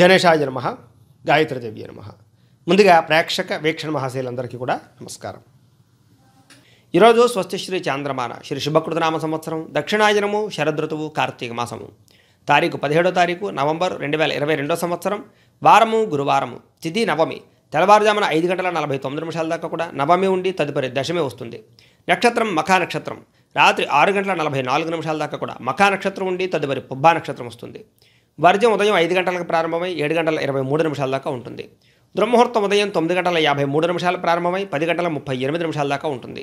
గణేశాయ నమ గాయత్రిదేవి నమ ముందుగా ప్రేక్షక వీక్షణ మహాశైలందరికీ కూడా నమస్కారం ఈరోజు స్వస్తి శ్రీ చాంద్రమాన శ్రీ శుభకృతనామ సంవత్సరం దక్షిణాయనము శరదృతువు కార్తీక మాసము తారీఖు పదిహేడో తారీఖు నవంబర్ రెండు వేల ఇరవై రెండో సంవత్సరం వారము గురువారము తిథి నవమి తెల్లవారుజామున ఐదు గంటల నలభై తొమ్మిది నిమిషాల దాకా కూడా నవమి ఉండి తదుపరి దశమి వస్తుంది నక్షత్రం మఖా నక్షత్రం రాత్రి ఆరు గంటల నలభై నాలుగు నిమిషాల దాకా కూడా మఖా నక్షత్రం ఉండి తదుపరి పుబ్బా నక్షత్రం వస్తుంది వర్జం ఉదయం ఐదు గంటలకు ప్రారంభమై ఏడు గంటల ఇరవై మూడు నిమిషాల దాకా ఉంటుంది బ్రహ్మహూర్తం ఉదయం తొమ్మిది గంటల యాభై మూడు నిమిషాలు ప్రారంభమై పది గంటల ముప్పై ఎనిమిది నిమిషాల దాకా ఉంటుంది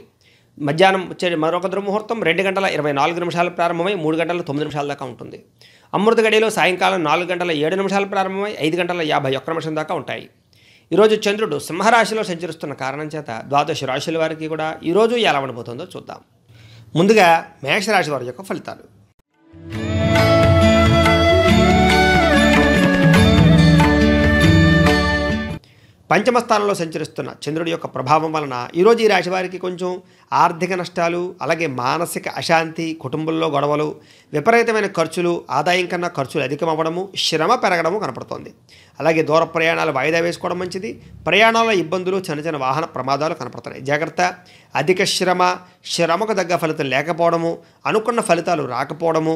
మధ్యాహ్నం వచ్చే మరొక దుర్ముహూర్తం రెండు గంటల ఇరవై నాలుగు నిమిషాలు ప్రారంభమై మూడు గంటల తొమ్మిది నిమిషాల దాకా ఉంటుంది అమృత గడిలో సాయంకాలం నాలుగు గంటల ఏడు నిమిషాలు ప్రారంభమై ఐదు గంటల యాభై ఒక్క నిమిషం దాకా ఉంటాయి ఈరోజు చంద్రుడు సింహరాశిలో సంచరిస్తున్న కారణం చేత ద్వాదశ రాశుల వారికి కూడా ఈరోజు ఎలా ఉండబోతుందో చూద్దాం ముందుగా మేషరాశి వారి యొక్క ఫలితాలు పంచమ స్థానంలో సంచరిస్తున్న చంద్రుడి యొక్క ప్రభావం వలన ఈరోజు ఈ రాశివారికి కొంచెం ఆర్థిక నష్టాలు అలాగే మానసిక అశాంతి కుటుంబంలో గొడవలు విపరీతమైన ఖర్చులు ఆదాయం కన్నా ఖర్చులు అధికమవ్వడము శ్రమ పెరగడము కనపడుతోంది అలాగే దూర ప్రయాణాలు వాయిదా వేసుకోవడం మంచిది ప్రయాణాల ఇబ్బందులు చిన్న చిన్న వాహన ప్రమాదాలు కనపడుతున్నాయి జాగ్రత్త అధిక శ్రమ శ్రమకు తగ్గ ఫలితం లేకపోవడము అనుకున్న ఫలితాలు రాకపోవడము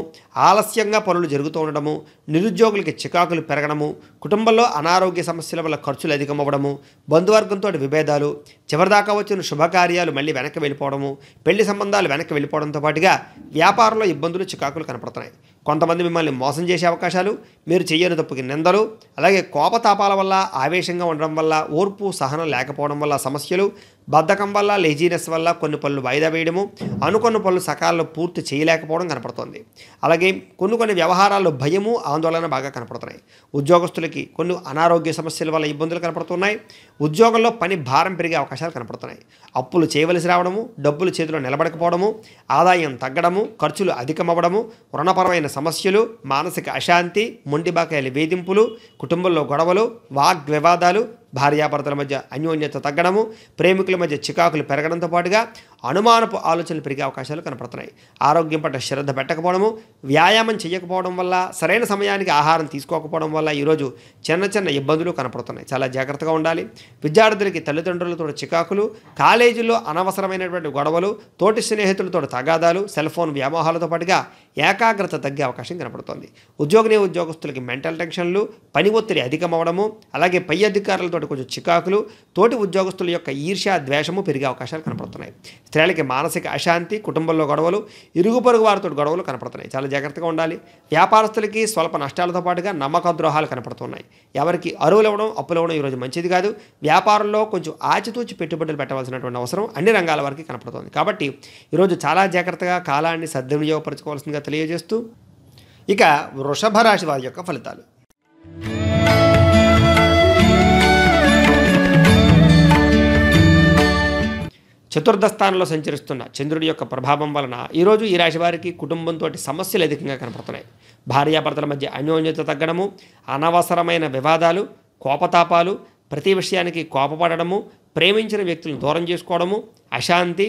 ఆలస్యంగా పనులు జరుగుతూ ఉండడము నిరుద్యోగులకి చికాకులు పెరగడము కుటుంబంలో అనారోగ్య సమస్యల వల్ల ఖర్చులు అధికమవ్వడము బంధువర్గంతో విభేదాలు చివరిదాకా వచ్చిన శుభకార్యాలు మళ్ళీ వెనక్కి వెళ్ళిపోవడము పెళ్లి సంబంధాలు వెనక్కి వెళ్ళిపోవడంతో పాటుగా వ్యాపారంలో ఇబ్బందులు చికాకులు కనపడుతున్నాయి కొంతమంది మిమ్మల్ని మోసం చేసే అవకాశాలు మీరు చేయని తప్పుకి నిందలు అలాగే కోపతాపాల వల్ల ఆవేశంగా ఉండడం వల్ల ఓర్పు సహనం లేకపోవడం వల్ల సమస్యలు బద్ధకం వల్ల లేజీనెస్ వల్ల కొన్ని పనులు వాయిదా వేయడము అనుకున్న పనులు సకాలంలో పూర్తి చేయలేకపోవడం కనపడుతోంది అలాగే కొన్ని కొన్ని వ్యవహారాల్లో భయము ఆందోళన బాగా కనపడుతున్నాయి ఉద్యోగస్తులకి కొన్ని అనారోగ్య సమస్యల వల్ల ఇబ్బందులు కనపడుతున్నాయి ఉద్యోగంలో పని భారం పెరిగే అవకాశాలు కనపడుతున్నాయి అప్పులు చేయవలసి రావడము డబ్బులు చేతిలో నిలబడకపోవడము ఆదాయం తగ్గడము ఖర్చులు అధికమవ్వడము రుణపరమైన సమస్యలు మానసిక అశాంతి మొండి బాకాయలు వేధింపులు కుటుంబంలో గొడవలు వాగ్వివాదాలు భార్యాభర్తల మధ్య అన్యోన్యత తగ్గడము ప్రేమికుల మధ్య చికాకులు పెరగడంతో పాటుగా అనుమానపు ఆలోచనలు పెరిగే అవకాశాలు కనపడుతున్నాయి ఆరోగ్యం పట్ల శ్రద్ధ పెట్టకపోవడము వ్యాయామం చేయకపోవడం వల్ల సరైన సమయానికి ఆహారం తీసుకోకపోవడం వల్ల ఈరోజు చిన్న చిన్న ఇబ్బందులు కనపడుతున్నాయి చాలా జాగ్రత్తగా ఉండాలి విద్యార్థులకి తల్లిదండ్రులతో చికాకులు కాలేజీల్లో అనవసరమైనటువంటి గొడవలు తోటి స్నేహితులతో తగాదాలు సెల్ ఫోన్ వ్యామోహాలతో పాటుగా ఏకాగ్రత తగ్గే అవకాశం కనపడుతోంది ఉద్యోగిని ఉద్యోగస్తులకి మెంటల్ టెన్షన్లు పని ఒత్తిడి అధికమవడము అలాగే పై అధికారులతో కాబట్టి కొంచెం చికాకులు తోటి ఉద్యోగస్తుల యొక్క ఈర్ష్య ద్వేషము పెరిగే అవకాశాలు కనపడుతున్నాయి స్త్రీలకి మానసిక అశాంతి కుటుంబంలో గొడవలు ఇరుగు పొరుగు వారితో గొడవలు కనపడుతున్నాయి చాలా జాగ్రత్తగా ఉండాలి వ్యాపారస్తులకి స్వల్ప నష్టాలతో పాటుగా నమ్మక ద్రోహాలు కనపడుతున్నాయి ఎవరికి అరువులు ఇవ్వడం అప్పులు ఇవ్వడం ఈరోజు మంచిది కాదు వ్యాపారంలో కొంచెం ఆచితూచి పెట్టుబడులు పెట్టవలసినటువంటి అవసరం అన్ని రంగాల వారికి కనపడుతుంది కాబట్టి ఈరోజు చాలా జాగ్రత్తగా కాలాన్ని సద్వినియోగపరచుకోవాల్సిందిగా తెలియజేస్తూ ఇక వృషభ రాశి వారి యొక్క ఫలితాలు చతుర్థ స్థానంలో సంచరిస్తున్న చంద్రుడి యొక్క ప్రభావం వలన ఈరోజు ఈ రాశి వారికి కుటుంబంతో సమస్యలు అధికంగా కనపడుతున్నాయి భార్యాభర్తల మధ్య అన్యోన్యత తగ్గడము అనవసరమైన వివాదాలు కోపతాపాలు ప్రతి విషయానికి కోపపడడము ప్రేమించిన వ్యక్తులను దూరం చేసుకోవడము అశాంతి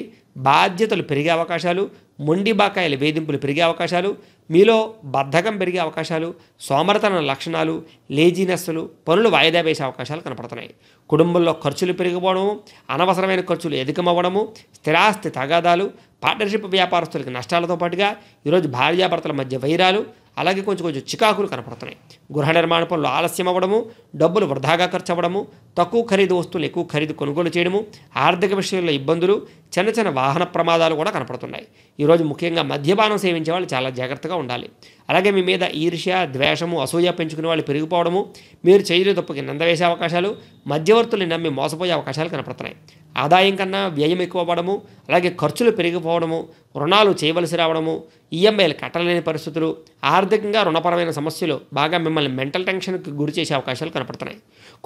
బాధ్యతలు పెరిగే అవకాశాలు మొండి బాకాయల వేధింపులు పెరిగే అవకాశాలు మీలో బద్ధకం పెరిగే అవకాశాలు సోమరతన లక్షణాలు లేజినెస్సులు పనులు వాయిదా వేసే అవకాశాలు కనపడుతున్నాయి కుటుంబంలో ఖర్చులు పెరిగిపోవడము అనవసరమైన ఖర్చులు ఎదుకమవ్వడము స్థిరాస్తి తగాదాలు పార్ట్నర్షిప్ వ్యాపారస్తులకి నష్టాలతో పాటుగా ఈరోజు భార్యాభర్తల మధ్య వైరాలు అలాగే కొంచెం కొంచెం చికాకులు కనపడుతున్నాయి గృహ నిర్మాణ పనులు ఆలస్యం అవ్వడము డబ్బులు వృధాగా ఖర్చు అవ్వడము తక్కువ ఖరీదు వస్తువులు ఎక్కువ ఖరీదు కొనుగోలు చేయడము ఆర్థిక విషయంలో ఇబ్బందులు చిన్న చిన్న వాహన ప్రమాదాలు కూడా కనపడుతున్నాయి ఈరోజు ముఖ్యంగా మద్యపానం సేవించే వాళ్ళు చాలా జాగ్రత్తగా ఉండాలి అలాగే మీ మీద ఈర్ష్య ద్వేషము అసూయ పెంచుకునే వాళ్ళు పెరిగిపోవడము మీరు చేయలే తప్పుకి నందవేసే అవకాశాలు మధ్యవర్తులు నమ్మి మోసపోయే అవకాశాలు కనపడుతున్నాయి ఆదాయం కన్నా వ్యయం ఎక్కువ అవ్వడము అలాగే ఖర్చులు పెరిగిపోవడము రుణాలు చేయవలసి రావడము ఈఎంఐలు కట్టలేని పరిస్థితులు ఆర్థికంగా రుణపరమైన సమస్యలు బాగా మిమ్మల్ని మెంటల్ టెన్షన్కి గురి చేసే అవకాశాలు కనపడుతున్నాయి కనపడుతున్నాయి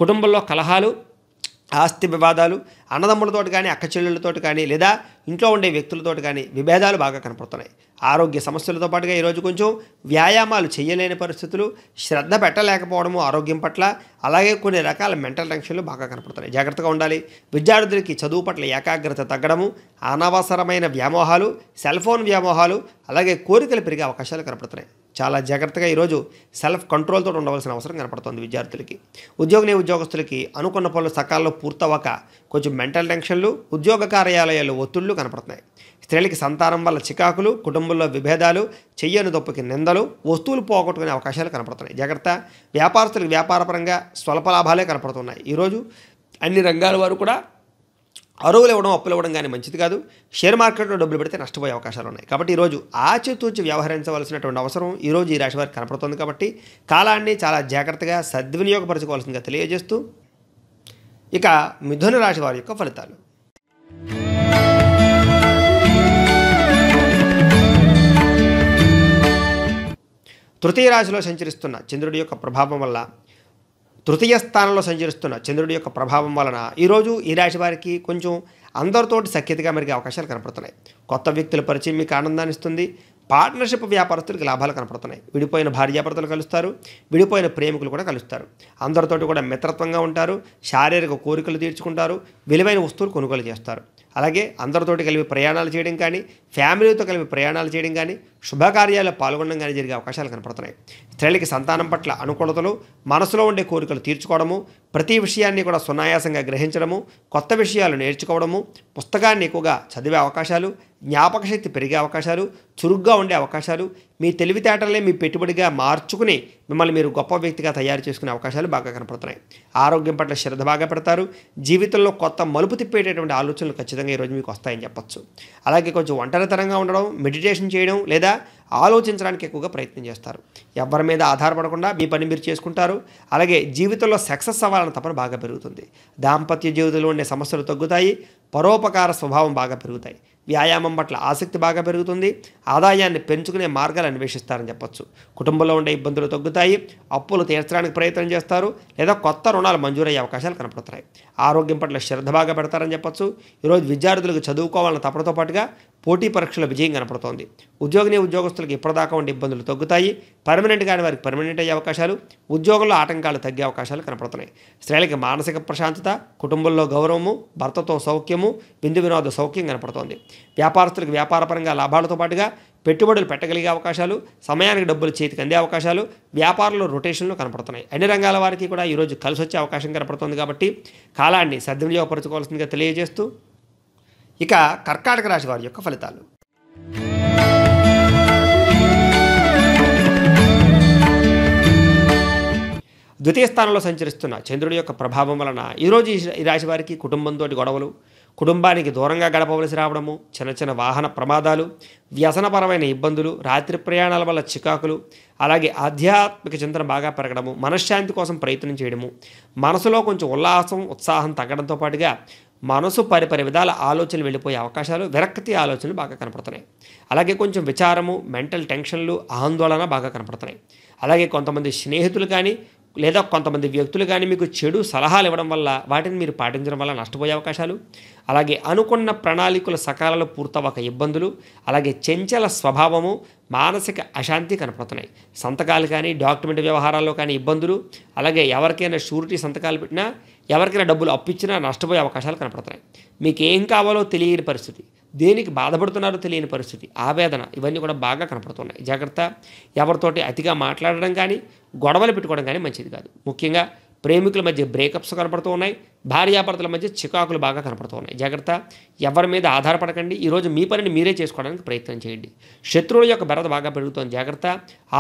కుటుంబంలో కలహాలు ఆస్తి వివాదాలు అన్నదమ్ములతోటి కానీ అక్కచెల్లెళ్ళతో కానీ లేదా ఇంట్లో ఉండే వ్యక్తులతోటి కానీ విభేదాలు బాగా కనపడుతున్నాయి ఆరోగ్య సమస్యలతో పాటుగా ఈరోజు కొంచెం వ్యాయామాలు చేయలేని పరిస్థితులు శ్రద్ధ పెట్టలేకపోవడము ఆరోగ్యం పట్ల అలాగే కొన్ని రకాల మెంటల్ టెన్షన్లు బాగా కనపడుతున్నాయి జాగ్రత్తగా ఉండాలి విద్యార్థులకి చదువు పట్ల ఏకాగ్రత తగ్గడము అనవసరమైన వ్యామోహాలు సెల్ ఫోన్ వ్యామోహాలు అలాగే కోరికలు పెరిగే అవకాశాలు కనపడుతున్నాయి చాలా జాగ్రత్తగా ఈరోజు సెల్ఫ్ కంట్రోల్తో ఉండవలసిన అవసరం కనపడుతుంది విద్యార్థులకి ఉద్యోగులే ఉద్యోగస్తులకి అనుకున్న పనులు సకాలంలో పూర్తవక కొంచెం మెంటల్ టెన్షన్లు ఉద్యోగ కార్యాలయాల్లో ఒత్తిళ్లు కనపడుతున్నాయి స్త్రీలకి సంతానం వల్ల చికాకులు కుటుంబంలో విభేదాలు చెయ్యని దొప్పకి నిందలు వస్తువులు పోగొట్టుకునే అవకాశాలు కనపడుతున్నాయి జాగ్రత్త వ్యాపారస్తులకు వ్యాపారపరంగా స్వల్ప లాభాలే కనపడుతున్నాయి ఈరోజు అన్ని రంగాల వారు కూడా అరువులు ఇవ్వడం అప్పులు ఇవ్వడం కానీ మంచిది కాదు షేర్ మార్కెట్లో డబ్బులు పెడితే నష్టపోయే అవకాశాలు ఉన్నాయి కాబట్టి ఈరోజు ఆచితూచి వ్యవహరించవలసినటువంటి అవసరం ఈరోజు ఈ రాశి వారికి కనపడుతుంది కాబట్టి కాలాన్ని చాలా జాగ్రత్తగా సద్వినియోగపరచుకోవాల్సిందిగా తెలియజేస్తూ ఇక మిథున రాశి వారి యొక్క ఫలితాలు తృతీయ రాశిలో సంచరిస్తున్న చంద్రుడి యొక్క ప్రభావం వల్ల తృతీయ స్థానంలో సంచరిస్తున్న చంద్రుడి యొక్క ప్రభావం వలన ఈరోజు ఈ రాశి వారికి కొంచెం అందరితోటి సఖ్యతగా మెరిగే అవకాశాలు కనపడుతున్నాయి కొత్త వ్యక్తుల పరిచయం మీకు ఆనందాన్ని ఇస్తుంది పార్ట్నర్షిప్ వ్యాపారస్తులకు లాభాలు కనపడుతున్నాయి విడిపోయిన భార్యాభర్తలు కలుస్తారు విడిపోయిన ప్రేమికులు కూడా కలుస్తారు అందరితోటి కూడా మిత్రత్వంగా ఉంటారు శారీరక కోరికలు తీర్చుకుంటారు విలువైన వస్తువులు కొనుగోలు చేస్తారు అలాగే అందరితోటి కలిపి ప్రయాణాలు చేయడం కానీ ఫ్యామిలీతో కలిపి ప్రయాణాలు చేయడం కానీ శుభకార్యాల్లో పాల్గొనడం కానీ జరిగే అవకాశాలు కనపడుతున్నాయి స్త్రీలకి సంతానం పట్ల అనుకూలతలు మనసులో ఉండే కోరికలు తీర్చుకోవడము ప్రతి విషయాన్ని కూడా సునాయాసంగా గ్రహించడము కొత్త విషయాలు నేర్చుకోవడము పుస్తకాన్ని ఎక్కువగా చదివే అవకాశాలు జ్ఞాపకశక్తి పెరిగే అవకాశాలు చురుగ్గా ఉండే అవకాశాలు మీ తెలివితేటలే మీ పెట్టుబడిగా మార్చుకుని మిమ్మల్ని మీరు గొప్ప వ్యక్తిగా తయారు చేసుకునే అవకాశాలు బాగా కనపడుతున్నాయి ఆరోగ్యం పట్ల శ్రద్ధ బాగా పెడతారు జీవితంలో కొత్త మలుపు తిప్పేటటువంటి ఆలోచనలు ఖచ్చితంగా ఈరోజు మీకు వస్తాయని చెప్పచ్చు అలాగే కొంచెం ఒంటరితనంగా ఉండడం మెడిటేషన్ చేయడం లేదా ఆలోచించడానికి ఎక్కువగా ప్రయత్నం చేస్తారు ఎవరి మీద ఆధారపడకుండా మీ పని మీరు చేసుకుంటారు అలాగే జీవితంలో సక్సెస్ అవ్వాలన్న తపన బాగా పెరుగుతుంది దాంపత్య జీవితంలో ఉండే సమస్యలు తగ్గుతాయి పరోపకార స్వభావం బాగా పెరుగుతాయి వ్యాయామం పట్ల ఆసక్తి బాగా పెరుగుతుంది ఆదాయాన్ని పెంచుకునే మార్గాలు అన్వేషిస్తారని చెప్పచ్చు కుటుంబంలో ఉండే ఇబ్బందులు తగ్గుతాయి అప్పులు తీర్చడానికి ప్రయత్నం చేస్తారు లేదా కొత్త రుణాలు మంజూరయ్యే అవకాశాలు కనపడుతున్నాయి ఆరోగ్యం పట్ల శ్రద్ధ బాగా పెడతారని చెప్పచ్చు ఈరోజు విద్యార్థులకు చదువుకోవాలన్న తపనతో పాటుగా పోటీ పరీక్షల విజయం కనపడుతోంది ఉద్యోగిని ఉద్యోగస్తులకు ఇప్పటిదాకా ఉండే ఇబ్బందులు తగ్గుతాయి పర్మనెంట్ కాని వారికి పర్మనెంట్ అయ్యే అవకాశాలు ఉద్యోగంలో ఆటంకాలు తగ్గే అవకాశాలు కనపడుతున్నాయి స్త్రీలకి మానసిక ప్రశాంతత కుటుంబంలో గౌరవము భర్తతో సౌఖ్యము బిందు వినోద సౌఖ్యం కనపడుతోంది వ్యాపారస్తులకు వ్యాపారపరంగా లాభాలతో పాటుగా పెట్టుబడులు పెట్టగలిగే అవకాశాలు సమయానికి డబ్బులు చేతికి అందే అవకాశాలు వ్యాపారంలో రొటేషన్లు కనపడుతున్నాయి అన్ని రంగాల వారికి కూడా ఈరోజు కలిసి వచ్చే అవకాశం కనపడుతుంది కాబట్టి కాలాన్ని సద్వినియోగపరచుకోవాల్సిందిగా తెలియజేస్తూ ఇక కర్కాటక రాశి వారి యొక్క ఫలితాలు ద్వితీయ స్థానంలో సంచరిస్తున్న చంద్రుడి యొక్క ప్రభావం వలన ఈరోజు ఈ రాశి వారికి కుటుంబంతో గొడవలు కుటుంబానికి దూరంగా గడపవలసి రావడము చిన్న చిన్న వాహన ప్రమాదాలు వ్యసనపరమైన ఇబ్బందులు రాత్రి ప్రయాణాల వల్ల చికాకులు అలాగే ఆధ్యాత్మిక చింతన బాగా పెరగడము మనశ్శాంతి కోసం ప్రయత్నం చేయడము మనసులో కొంచెం ఉల్లాసం ఉత్సాహం తగ్గడంతో పాటుగా మనసు పరిపరి విధాల ఆలోచనలు వెళ్ళిపోయే అవకాశాలు విరక్తి ఆలోచనలు బాగా కనపడుతున్నాయి అలాగే కొంచెం విచారము మెంటల్ టెన్షన్లు ఆందోళన బాగా కనపడుతున్నాయి అలాగే కొంతమంది స్నేహితులు కానీ లేదా కొంతమంది వ్యక్తులు కానీ మీకు చెడు సలహాలు ఇవ్వడం వల్ల వాటిని మీరు పాటించడం వల్ల నష్టపోయే అవకాశాలు అలాగే అనుకున్న ప్రణాళికల సకాలలో పూర్తవక ఇబ్బందులు అలాగే చెంచల స్వభావము మానసిక అశాంతి కనపడుతున్నాయి సంతకాలు కానీ డాక్యుమెంట్ వ్యవహారాల్లో కానీ ఇబ్బందులు అలాగే ఎవరికైనా షూరిటీ సంతకాలు పెట్టినా ఎవరికైనా డబ్బులు అప్పించినా నష్టపోయే అవకాశాలు కనపడుతున్నాయి మీకు ఏం కావాలో తెలియని పరిస్థితి దేనికి బాధపడుతున్నారో తెలియని పరిస్థితి ఆవేదన ఇవన్నీ కూడా బాగా కనపడుతున్నాయి జాగ్రత్త ఎవరితోటి అతిగా మాట్లాడడం కానీ గొడవలు పెట్టుకోవడం కానీ మంచిది కాదు ముఖ్యంగా ప్రేమికుల మధ్య బ్రేకప్స్ కనపడుతూ ఉన్నాయి భార్యాభర్తల మధ్య చికాకులు బాగా కనపడుతూ ఉన్నాయి జాగ్రత్త ఎవరి మీద ఆధారపడకండి ఈరోజు మీ పనిని మీరే చేసుకోవడానికి ప్రయత్నం చేయండి శత్రువుల యొక్క బెరద బాగా పెరుగుతోంది జాగ్రత్త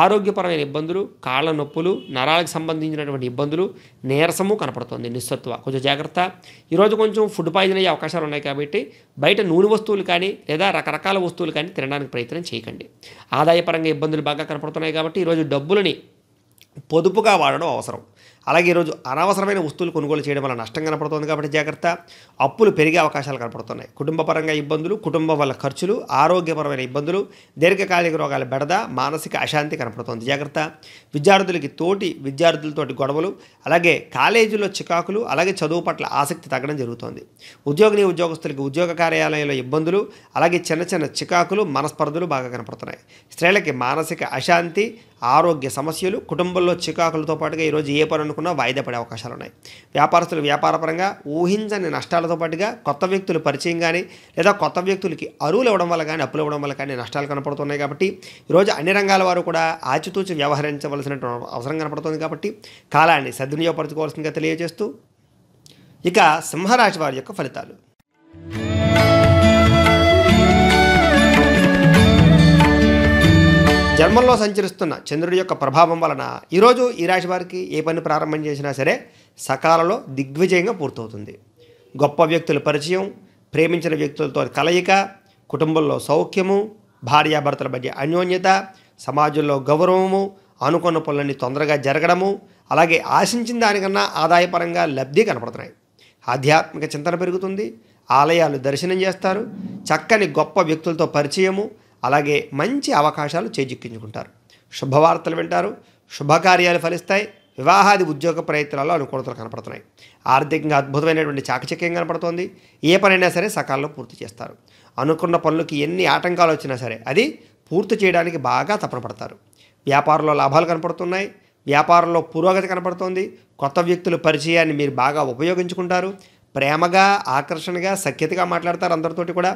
ఆరోగ్యపరమైన ఇబ్బందులు కాళ్ళ నొప్పులు నరాలకు సంబంధించినటువంటి ఇబ్బందులు నీరసము కనపడుతుంది నిస్సత్వ కొంచెం జాగ్రత్త ఈరోజు కొంచెం ఫుడ్ పాయిజన్ అయ్యే అవకాశాలు ఉన్నాయి కాబట్టి బయట నూనె వస్తువులు కానీ లేదా రకరకాల వస్తువులు కానీ తినడానికి ప్రయత్నం చేయకండి ఆదాయపరంగా ఇబ్బందులు బాగా కనపడుతున్నాయి కాబట్టి ఈరోజు డబ్బులని పొదుపుగా వాడడం అవసరం అలాగే ఈరోజు అనవసరమైన వస్తువులు కొనుగోలు చేయడం వల్ల నష్టం కనపడుతుంది కాబట్టి జాగ్రత్త అప్పులు పెరిగే అవకాశాలు కనపడుతున్నాయి కుటుంబపరంగా ఇబ్బందులు కుటుంబం వల్ల ఖర్చులు ఆరోగ్యపరమైన ఇబ్బందులు దీర్ఘకాలిక రోగాల బెడద మానసిక అశాంతి కనపడుతుంది జాగ్రత్త విద్యార్థులకి తోటి విద్యార్థులతోటి గొడవలు అలాగే కాలేజీలో చికాకులు అలాగే చదువు పట్ల ఆసక్తి తగ్గడం జరుగుతుంది ఉద్యోగిని ఉద్యోగస్తులకి ఉద్యోగ కార్యాలయంలో ఇబ్బందులు అలాగే చిన్న చిన్న చికాకులు మనస్పర్ధలు బాగా కనపడుతున్నాయి స్త్రీలకి మానసిక అశాంతి ఆరోగ్య సమస్యలు కుటుంబంలో చికాకులతో పాటుగా ఈరోజు ఏ పని అనుకున్నా వాయిదా పడే అవకాశాలు ఉన్నాయి వ్యాపారస్తులు వ్యాపారపరంగా ఊహించని నష్టాలతో పాటుగా కొత్త వ్యక్తులు పరిచయం కానీ లేదా కొత్త వ్యక్తులకి అరువులు ఇవ్వడం వల్ల కానీ అప్పులు ఇవ్వడం వల్ల కానీ నష్టాలు కనపడుతున్నాయి కాబట్టి ఈరోజు అన్ని రంగాల వారు కూడా ఆచితూచి వ్యవహరించవలసిన అవసరం కనపడుతుంది కాబట్టి కాలాన్ని సద్వినియోగపరచుకోవాల్సిందిగా తెలియజేస్తూ ఇక సింహరాశి వారి యొక్క ఫలితాలు జన్మంలో సంచరిస్తున్న చంద్రుడి యొక్క ప్రభావం వలన ఈరోజు ఈ రాశి వారికి ఏ పని ప్రారంభం చేసినా సరే సకాలలో దిగ్విజయంగా పూర్తవుతుంది గొప్ప వ్యక్తుల పరిచయం ప్రేమించిన వ్యక్తులతో కలయిక కుటుంబంలో సౌఖ్యము భార్యాభర్తల మధ్య అన్యోన్యత సమాజంలో గౌరవము అనుకున్న పనులన్నీ తొందరగా జరగడము అలాగే ఆశించిన దానికన్నా ఆదాయపరంగా లబ్ధి కనపడుతున్నాయి ఆధ్యాత్మిక చింతన పెరుగుతుంది ఆలయాలు దర్శనం చేస్తారు చక్కని గొప్ప వ్యక్తులతో పరిచయము అలాగే మంచి అవకాశాలు చేజిక్కించుకుంటారు శుభవార్తలు వింటారు శుభకార్యాలు ఫలిస్తాయి వివాహాది ఉద్యోగ ప్రయత్నాల్లో అనుకూలతలు కనపడుతున్నాయి ఆర్థికంగా అద్భుతమైనటువంటి చాకచక్యం కనపడుతోంది ఏ పనైనా సరే సకాలంలో పూర్తి చేస్తారు అనుకున్న పనులకి ఎన్ని ఆటంకాలు వచ్చినా సరే అది పూర్తి చేయడానికి బాగా తపన పడతారు వ్యాపారంలో లాభాలు కనపడుతున్నాయి వ్యాపారంలో పురోగతి కనపడుతోంది కొత్త వ్యక్తుల పరిచయాన్ని మీరు బాగా ఉపయోగించుకుంటారు ప్రేమగా ఆకర్షణగా సఖ్యతగా మాట్లాడతారు అందరితోటి కూడా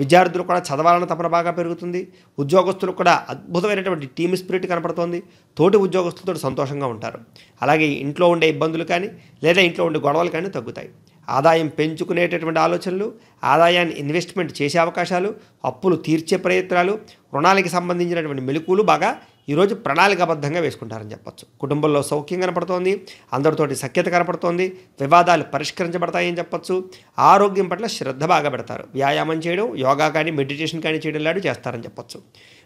విద్యార్థులు కూడా చదవాలన్న తపన బాగా పెరుగుతుంది ఉద్యోగస్తులు కూడా అద్భుతమైనటువంటి టీమ్ స్పిరిట్ కనపడుతోంది తోటి ఉద్యోగస్తులతో సంతోషంగా ఉంటారు అలాగే ఇంట్లో ఉండే ఇబ్బందులు కానీ లేదా ఇంట్లో ఉండే గొడవలు కానీ తగ్గుతాయి ఆదాయం పెంచుకునేటటువంటి ఆలోచనలు ఆదాయాన్ని ఇన్వెస్ట్మెంట్ చేసే అవకాశాలు అప్పులు తీర్చే ప్రయత్నాలు రుణాలకి సంబంధించినటువంటి మెలకువలు బాగా ఈరోజు ప్రణాళికాబద్ధంగా వేసుకుంటారని చెప్పచ్చు కుటుంబంలో సౌఖ్యం కనపడుతోంది అందరితోటి సఖ్యత కనపడుతోంది వివాదాలు పరిష్కరించబడతాయని చెప్పచ్చు ఆరోగ్యం పట్ల శ్రద్ధ బాగా పెడతారు వ్యాయామం చేయడం యోగా కానీ మెడిటేషన్ కానీ చేయడం లాంటివి చేస్తారని చెప్పచ్చు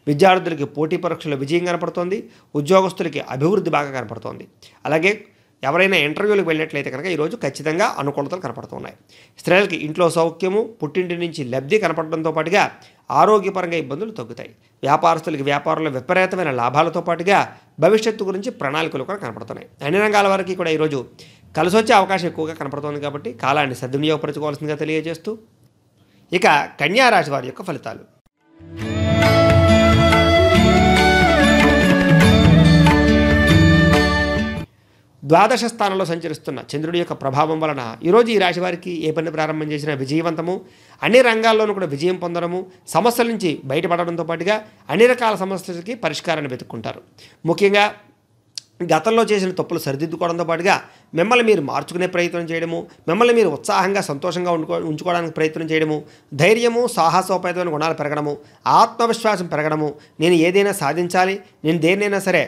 విద్యార్థులకి పోటీ పరీక్షల విజయం కనపడుతోంది ఉద్యోగస్తులకి అభివృద్ధి బాగా కనపడుతోంది అలాగే ఎవరైనా ఇంటర్వ్యూలకు వెళ్ళినట్లయితే కనుక ఈరోజు ఖచ్చితంగా అనుకూలతలు కనపడుతున్నాయి స్త్రీలకి ఇంట్లో సౌఖ్యము పుట్టింటి నుంచి లబ్ధి కనపడడంతో పాటుగా ఆరోగ్యపరంగా ఇబ్బందులు తగ్గుతాయి వ్యాపారస్తులకి వ్యాపారంలో విపరీతమైన లాభాలతో పాటుగా భవిష్యత్తు గురించి ప్రణాళికలు కూడా కనపడుతున్నాయి అన్ని రంగాల వారికి కూడా ఈరోజు కలిసి వచ్చే అవకాశం ఎక్కువగా కనపడుతుంది కాబట్టి కాలాన్ని సద్వినియోగపరచుకోవాల్సిందిగా తెలియజేస్తూ ఇక కన్యారాశి వారి యొక్క ఫలితాలు ద్వాదశ స్థానంలో సంచరిస్తున్న చంద్రుడి యొక్క ప్రభావం వలన ఈరోజు ఈ రాశి వారికి ఏ పని ప్రారంభం చేసినా విజయవంతము అన్ని రంగాల్లోనూ కూడా విజయం పొందడము సమస్యల నుంచి బయటపడడంతో పాటుగా అన్ని రకాల సమస్యలకి పరిష్కారాన్ని వెతుక్కుంటారు ముఖ్యంగా గతంలో చేసిన తప్పులు సరిదిద్దుకోవడంతో పాటుగా మిమ్మల్ని మీరు మార్చుకునే ప్రయత్నం చేయడము మిమ్మల్ని మీరు ఉత్సాహంగా సంతోషంగా ఉండుకో ఉంచుకోవడానికి ప్రయత్నం చేయడము ధైర్యము సాహసోపేతమైన గుణాలు పెరగడము ఆత్మవిశ్వాసం పెరగడము నేను ఏదైనా సాధించాలి నేను దేన్నైనా సరే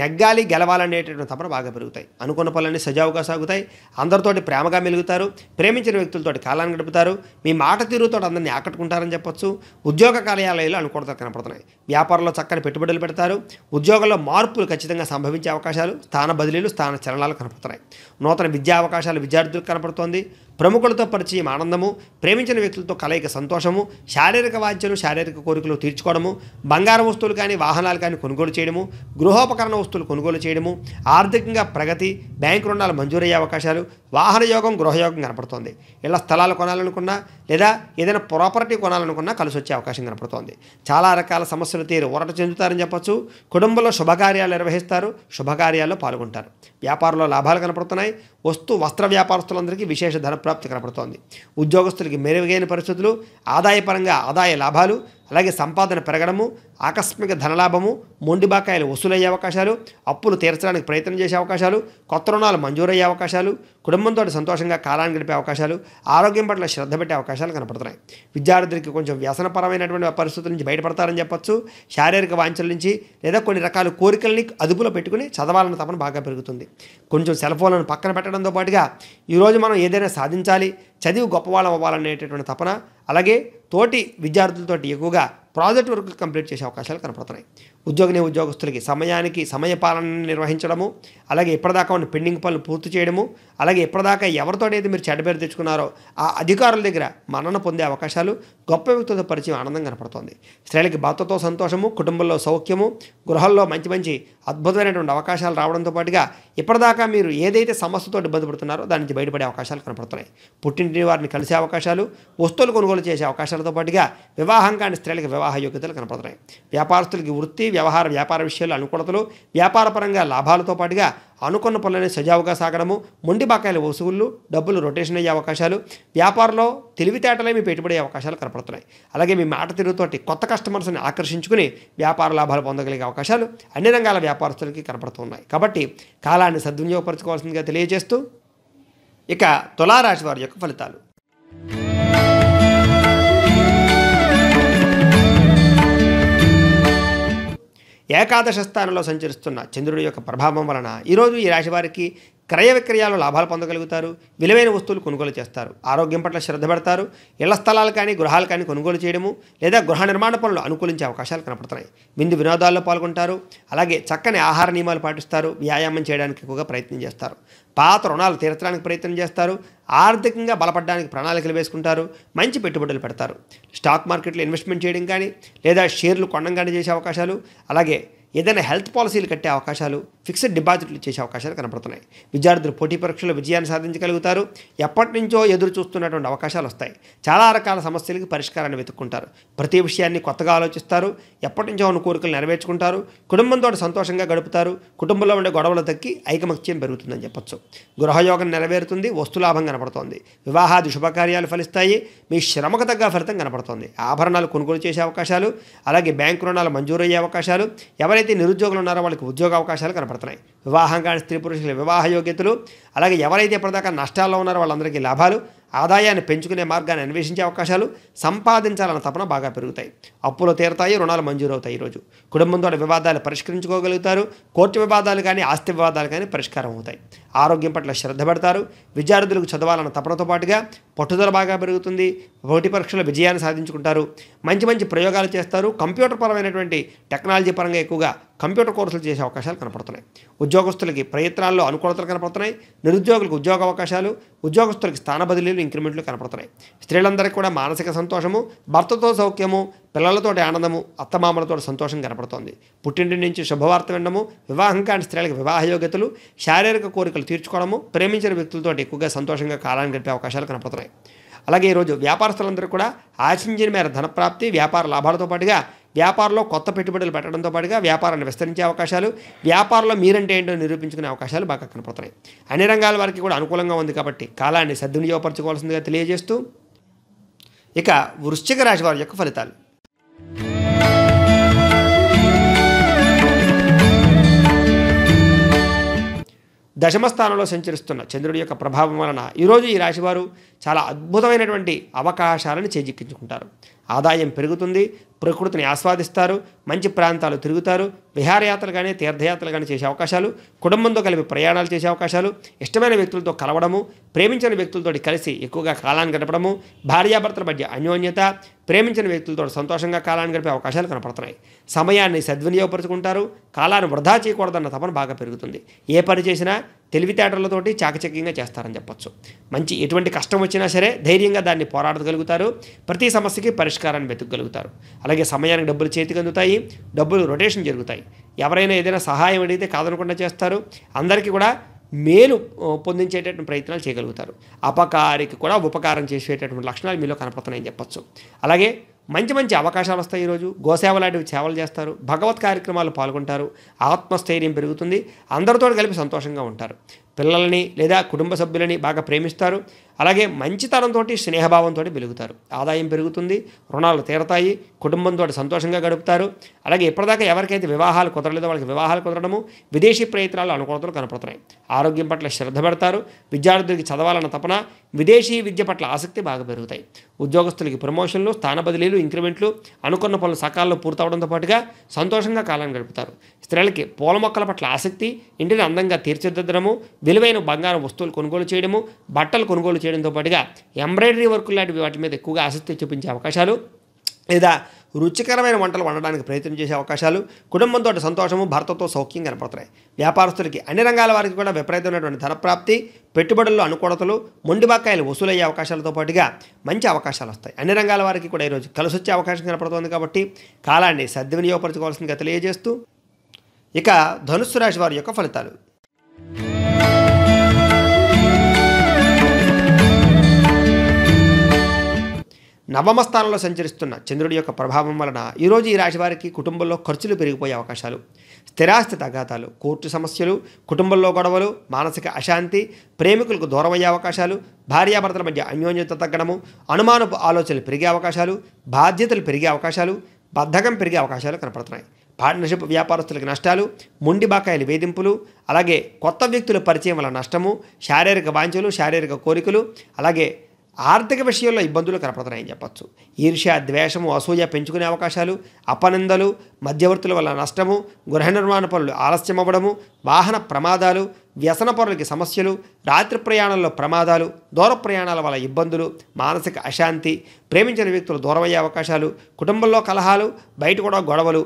నెగ్గాలి గెలవాలనేటటువంటి తపన బాగా పెరుగుతాయి అనుకున్న పనులన్నీ సజావుగా సాగుతాయి అందరితోటి ప్రేమగా మెలుగుతారు ప్రేమించిన వ్యక్తులతోటి కాలాన్ని గడుపుతారు మీ మాట తీరుతో అందరినీ ఆకట్టుకుంటారని చెప్పొచ్చు ఉద్యోగ కార్యాలయాలు అనుకూలత కనపడుతున్నాయి వ్యాపారంలో చక్కని పెట్టుబడులు పెడతారు ఉద్యోగంలో మార్పులు ఖచ్చితంగా సంభవించే అవకాశం అవకాశాలు స్థాన బదిలీలు స్థాన చలనాలు కనపడుతున్నాయి నూతన విద్యా అవకాశాలు విద్యార్థులకు కనపడుతోంది ప్రముఖులతో పరిచయం ఆనందము ప్రేమించిన వ్యక్తులతో కలయిక సంతోషము శారీరక వాద్యలు శారీరక కోరికలు తీర్చుకోవడము బంగారం వస్తువులు కానీ వాహనాలు కానీ కొనుగోలు చేయడము గృహోపకరణ వస్తువులు కొనుగోలు చేయడము ఆర్థికంగా ప్రగతి బ్యాంకు రుణాలు మంజూరయ్యే అవకాశాలు వాహన యోగం గృహయోగం కనపడుతోంది ఇలా స్థలాలు కొనాలనుకున్నా లేదా ఏదైనా ప్రాపర్టీ కొనాలనుకున్నా కలిసి వచ్చే అవకాశం కనపడుతోంది చాలా రకాల సమస్యలు తీరు ఊరట చెందుతారని చెప్పచ్చు కుటుంబంలో శుభకార్యాలు నిర్వహిస్తారు శుభకార్యాల్లో పాల్గొంటారు వ్యాపారంలో లాభాలు కనపడుతున్నాయి వస్తు వస్త్ర వ్యాపారస్తులందరికీ విశేష ధనప్రాప్తి కనపడుతోంది ఉద్యోగస్తులకి మెరుగైన పరిస్థితులు ఆదాయపరంగా ఆదాయ లాభాలు అలాగే సంపాదన పెరగడము ఆకస్మిక ధనలాభము బాకాయలు వసూలయ్యే అవకాశాలు అప్పులు తీర్చడానికి ప్రయత్నం చేసే అవకాశాలు కొత్త రుణాలు మంజూరయ్యే అవకాశాలు కుటుంబంతో సంతోషంగా కాలాన్ని గడిపే అవకాశాలు ఆరోగ్యం పట్ల శ్రద్ధ పెట్టే అవకాశాలు కనపడుతున్నాయి విద్యార్థులకి కొంచెం వ్యసనపరమైనటువంటి పరిస్థితుల నుంచి బయటపడతారని చెప్పొచ్చు శారీరక వాంఛల నుంచి లేదా కొన్ని రకాల కోరికల్ని అదుపులో పెట్టుకుని చదవాలన్న తపన బాగా పెరుగుతుంది కొంచెం సెల్ ఫోన్లను పక్కన పెట్టడంతో పాటుగా ఈరోజు మనం ఏదైనా సాధించాలి చదివి గొప్పవాళ్ళం అవ్వాలనేటటువంటి తపన అలాగే తోటి విద్యార్థులతోటి ఎక్కువగా ప్రాజెక్ట్ వర్క్ కంప్లీట్ చేసే అవకాశాలు కనపడుతున్నాయి ఉద్యోగ ఉద్యోగస్తులకి సమయానికి సమయ పాలన నిర్వహించడము అలాగే ఇప్పటిదాకా ఉన్న పెండింగ్ పనులు పూర్తి చేయడము అలాగే ఇప్పటిదాకా ఎవరితోటైతే మీరు చెడ్డపేరు తెచ్చుకున్నారో ఆ అధికారుల దగ్గర మన్నన పొందే అవకాశాలు గొప్ప వ్యక్తులతో పరిచయం ఆనందం కనపడుతోంది స్త్రీలకి భర్తతో సంతోషము కుటుంబంలో సౌఖ్యము గృహాల్లో మంచి మంచి అద్భుతమైనటువంటి అవకాశాలు రావడంతో పాటుగా ఇప్పటిదాకా మీరు ఏదైతే సమస్యతో ఇబ్బంది పడుతున్నారో దాని నుంచి బయటపడే అవకాశాలు కనపడుతున్నాయి పుట్టింటి వారిని కలిసే అవకాశాలు వస్తువులు కొనుగోలు చేసే అవకాశాలతో పాటుగా వివాహం కాని స్త్రీలకు వివాహ యోగ్యతలు కనపడుతున్నాయి వ్యాపారస్తులకి వృత్తి వ్యవహార వ్యాపార విషయాలు అనుకూలతలు వ్యాపారపరంగా లాభాలతో పాటుగా అనుకున్న పనులనే సజావుగా సాగడము మొండి బకాయిల వసూళ్లు డబ్బులు రొటేషన్ అయ్యే అవకాశాలు వ్యాపారంలో తెలివితేటలే మీ పెట్టుబడి అవకాశాలు కనపడుతున్నాయి అలాగే మీ మాట తిరుగుతోటి కొత్త కస్టమర్స్ని ఆకర్షించుకుని వ్యాపార లాభాలు పొందగలిగే అవకాశాలు అన్ని రంగాల వ్యాపారస్తులకి కనపడుతున్నాయి కాబట్టి కాలాన్ని సద్వినియోగపరచుకోవాల్సిందిగా తెలియజేస్తూ ఇక తులారాశి వారి యొక్క ఫలితాలు ఏకాదశ స్థానంలో సంచరిస్తున్న చంద్రుడి యొక్క ప్రభావం వలన ఈరోజు ఈ రాశి వారికి క్రయ విక్రయాలు లాభాలు పొందగలుగుతారు విలువైన వస్తువులు కొనుగోలు చేస్తారు ఆరోగ్యం పట్ల శ్రద్ధ పెడతారు ఇళ్ల స్థలాలు కానీ గృహాలు కానీ కొనుగోలు చేయడము లేదా గృహ నిర్మాణ పనులు అనుకూలించే అవకాశాలు కనపడుతున్నాయి విందు వినోదాల్లో పాల్గొంటారు అలాగే చక్కని ఆహార నియమాలు పాటిస్తారు వ్యాయామం చేయడానికి ఎక్కువగా ప్రయత్నం చేస్తారు పాత రుణాలు తీర్చడానికి ప్రయత్నం చేస్తారు ఆర్థికంగా బలపడడానికి ప్రణాళికలు వేసుకుంటారు మంచి పెట్టుబడులు పెడతారు స్టాక్ మార్కెట్లో ఇన్వెస్ట్మెంట్ చేయడం కానీ లేదా షేర్లు కొనడం కానీ చేసే అవకాశాలు అలాగే ఏదైనా హెల్త్ పాలసీలు కట్టే అవకాశాలు ఫిక్స్డ్ డిపాజిట్లు చేసే అవకాశాలు కనపడుతున్నాయి విద్యార్థులు పోటీ పరీక్షల విజయాన్ని సాధించగలుగుతారు ఎప్పటి నుంచో ఎదురు చూస్తున్నటువంటి అవకాశాలు వస్తాయి చాలా రకాల సమస్యలకు పరిష్కారాన్ని వెతుక్కుంటారు ప్రతి విషయాన్ని కొత్తగా ఆలోచిస్తారు ఎప్పటి నుంచో ఉన్న కోరికలు నెరవేర్చుకుంటారు కుటుంబంతో సంతోషంగా గడుపుతారు కుటుంబంలో ఉండే గొడవలు తగ్గి ఐకమత్యం పెరుగుతుందని చెప్పచ్చు గృహయోగం నెరవేరుతుంది వస్తులాభం కనపడుతోంది వివాహాది శుభకార్యాలు ఫలిస్తాయి మీ శ్రమకు తగ్గ ఫలితం కనపడుతోంది ఆభరణాలు కొనుగోలు చేసే అవకాశాలు అలాగే బ్యాంకు రుణాలు మంజూరయ్యే అవకాశాలు ఎవరి ఎవరైతే నిరుద్యోగులు ఉన్నారో వాళ్ళకి ఉద్యోగ అవకాశాలు కనపడుతున్నాయి వివాహం కాని స్త్రీ పురుషుల వివాహ యోగ్యతలు అలాగే ఎవరైతే ఇప్పటిదాకా నష్టాల్లో ఉన్నారో వాళ్ళందరికీ లాభాలు ఆదాయాన్ని పెంచుకునే మార్గాన్ని అన్వేషించే అవకాశాలు సంపాదించాలన్న తపన బాగా పెరుగుతాయి అప్పులు తీరతాయి రుణాలు మంజూరవుతాయి ఈరోజు కుటుంబంతో వివాదాలు పరిష్కరించుకోగలుగుతారు కోర్టు వివాదాలు కానీ ఆస్తి వివాదాలు కానీ పరిష్కారం అవుతాయి ఆరోగ్యం పట్ల శ్రద్ధ పెడతారు విద్యార్థులకు చదవాలన్న తపనతో పాటుగా పట్టుదల బాగా పెరుగుతుంది పోటీ పరీక్షల విజయాన్ని సాధించుకుంటారు మంచి మంచి ప్రయోగాలు చేస్తారు కంప్యూటర్ పరమైనటువంటి టెక్నాలజీ పరంగా ఎక్కువగా కంప్యూటర్ కోర్సులు చేసే అవకాశాలు కనపడుతున్నాయి ఉద్యోగస్తులకి ప్రయత్నాల్లో అనుకూలతలు కనపడుతున్నాయి నిరుద్యోగులకు ఉద్యోగ అవకాశాలు ఉద్యోగస్తులకి స్థాన బదిలీలు ఇంక్రిమెంట్లు కనపడుతున్నాయి స్త్రీలందరికీ కూడా మానసిక సంతోషము భర్తతో సౌఖ్యము పిల్లలతోటి ఆనందము అత్తమామలతో సంతోషం కనపడుతోంది పుట్టింటి నుంచి శుభవార్త వినడము వివాహం కాని స్త్రీలకు వివాహ యోగ్యతలు శారీరక కోరికలు తీర్చుకోవడము ప్రేమించిన వ్యక్తులతో ఎక్కువగా సంతోషంగా కాలాన్ని గడిపే అవకాశాలు కనపడుతున్నాయి అలాగే ఈరోజు వ్యాపారస్తులందరూ కూడా ఆశించిన మేర ధనప్రాప్తి వ్యాపార లాభాలతో పాటుగా వ్యాపారంలో కొత్త పెట్టుబడులు పెట్టడంతో పాటుగా వ్యాపారాన్ని విస్తరించే అవకాశాలు వ్యాపారంలో మీరంటే ఏంటో నిరూపించుకునే అవకాశాలు బాగా కనపడతాయి అన్ని రంగాల వారికి కూడా అనుకూలంగా ఉంది కాబట్టి కాలాన్ని సద్వినియోగపరచుకోవాల్సిందిగా తెలియజేస్తూ ఇక వృశ్చిక రాశి వారి యొక్క ఫలితాలు దశమ స్థానంలో సంచరిస్తున్న చంద్రుడి యొక్క ప్రభావం వలన ఈరోజు ఈ రాశివారు చాలా అద్భుతమైనటువంటి అవకాశాలను చేజిక్కించుకుంటారు ఆదాయం పెరుగుతుంది ప్రకృతిని ఆస్వాదిస్తారు మంచి ప్రాంతాలు తిరుగుతారు విహారయాత్రలు కానీ తీర్థయాత్రలు కానీ చేసే అవకాశాలు కుటుంబంతో కలిపి ప్రయాణాలు చేసే అవకాశాలు ఇష్టమైన వ్యక్తులతో కలవడము ప్రేమించిన వ్యక్తులతో కలిసి ఎక్కువగా కాలాన్ని గడపడము భార్యాభర్తల మధ్య అన్యోన్యత ప్రేమించిన వ్యక్తులతో సంతోషంగా కాలాన్ని గడిపే అవకాశాలు కనపడుతున్నాయి సమయాన్ని సద్వినియోగపరుచుకుంటారు కాలాన్ని వృధా చేయకూడదన్న తపన బాగా పెరుగుతుంది ఏ పని చేసినా తెలివితేటలతోటి చాకచక్యంగా చేస్తారని చెప్పొచ్చు మంచి ఎటువంటి కష్టం వచ్చినా సరే ధైర్యంగా దాన్ని పోరాడగలుగుతారు ప్రతి సమస్యకి పరిష్కారాన్ని వెతకగలుగుతారు అలాగే సమయానికి డబ్బులు చేతికి అందుతాయి డబ్బులు రొటేషన్ జరుగుతాయి ఎవరైనా ఏదైనా సహాయం అడిగితే కాదనకుండా చేస్తారు అందరికీ కూడా మేలు పొందించేటటువంటి ప్రయత్నాలు చేయగలుగుతారు అపకారికి కూడా ఉపకారం చేసేటటువంటి లక్షణాలు మీలో కనపడుతున్నాయని చెప్పచ్చు అలాగే మంచి మంచి అవకాశాలు వస్తాయి ఈరోజు గోసేవ లాంటివి సేవలు చేస్తారు భగవత్ కార్యక్రమాలు పాల్గొంటారు ఆత్మస్థైర్యం పెరుగుతుంది అందరితో కలిపి సంతోషంగా ఉంటారు పిల్లల్ని లేదా కుటుంబ సభ్యులని బాగా ప్రేమిస్తారు అలాగే మంచితనంతో స్నేహభావంతో పెరుగుతారు ఆదాయం పెరుగుతుంది రుణాలు తీరతాయి కుటుంబంతో సంతోషంగా గడుపుతారు అలాగే ఇప్పటిదాకా ఎవరికైతే వివాహాలు కుదరలేదో వాళ్ళకి వివాహాలు కుదరడము విదేశీ ప్రయత్నాలు అనుకూలతలు కనపడుతున్నాయి ఆరోగ్యం పట్ల శ్రద్ధ పెడతారు విద్యార్థులకి చదవాలన్న తపన విదేశీ విద్య పట్ల ఆసక్తి బాగా పెరుగుతాయి ఉద్యోగస్తులకి ప్రమోషన్లు స్థాన బదిలీలు ఇంక్రిమెంట్లు అనుకున్న పనులు సకాలంలో పూర్తవడంతో పాటుగా సంతోషంగా కాలాన్ని గడుపుతారు స్త్రీలకి పూల మొక్కల పట్ల ఆసక్తి ఇంటిని అందంగా తీర్చిదిద్దడము విలువైన బంగారం వస్తువులు కొనుగోలు చేయడము బట్టలు కొనుగోలు చేయడంతో పాటుగా ఎంబ్రాయిడరీ వర్క్ లాంటివి వాటి మీద ఎక్కువగా ఆసక్తి చూపించే అవకాశాలు లేదా రుచికరమైన వంటలు వండడానికి ప్రయత్నం చేసే అవకాశాలు కుటుంబంతో సంతోషము భర్తతో సౌఖ్యం కనపడతాయి వ్యాపారస్తులకి అన్ని రంగాల వారికి కూడా విపరీతమైనటువంటి ధనప్రాప్తి పెట్టుబడుల్లో అనుకూలతలు మొండిబాకాయలు వసూలయ్యే అవకాశాలతో పాటుగా మంచి అవకాశాలు వస్తాయి అన్ని రంగాల వారికి కూడా ఈరోజు కలిసి వచ్చే అవకాశం కనపడుతోంది కాబట్టి కాలాన్ని సద్వినియోగపరచుకోవాల్సిందిగా తెలియజేస్తూ ఇక ధనుస్సు రాశి వారి యొక్క ఫలితాలు నవమ స్థానంలో సంచరిస్తున్న చంద్రుడి యొక్క ప్రభావం వలన ఈరోజు ఈ రాశి వారికి కుటుంబంలో ఖర్చులు పెరిగిపోయే అవకాశాలు స్థిరాస్తి తగాతాలు కోర్టు సమస్యలు కుటుంబంలో గొడవలు మానసిక అశాంతి ప్రేమికులకు దూరమయ్యే అవకాశాలు భార్యాభర్తల మధ్య అన్యోన్యత తగ్గడము అనుమానపు ఆలోచనలు పెరిగే అవకాశాలు బాధ్యతలు పెరిగే అవకాశాలు బద్ధకం పెరిగే అవకాశాలు కనపడుతున్నాయి పార్ట్నర్షిప్ వ్యాపారస్తులకు నష్టాలు మొండి బాకాయలు వేధింపులు అలాగే కొత్త వ్యక్తుల పరిచయం వల్ల నష్టము శారీరక వాంఛలు శారీరక కోరికలు అలాగే ఆర్థిక విషయంలో ఇబ్బందులు కనపడుతున్నాయని చెప్పచ్చు ఈర్ష్య ద్వేషము అసూయ పెంచుకునే అవకాశాలు అపనిందలు మధ్యవర్తుల వల్ల నష్టము గృహ నిర్మాణ పనులు ఆలస్యం అవ్వడము వాహన ప్రమాదాలు వ్యసన పనులకి సమస్యలు రాత్రి ప్రయాణంలో ప్రమాదాలు దూర ప్రయాణాల వల్ల ఇబ్బందులు మానసిక అశాంతి ప్రేమించిన వ్యక్తులు దూరమయ్యే అవకాశాలు కుటుంబంలో కలహాలు బయట కూడా గొడవలు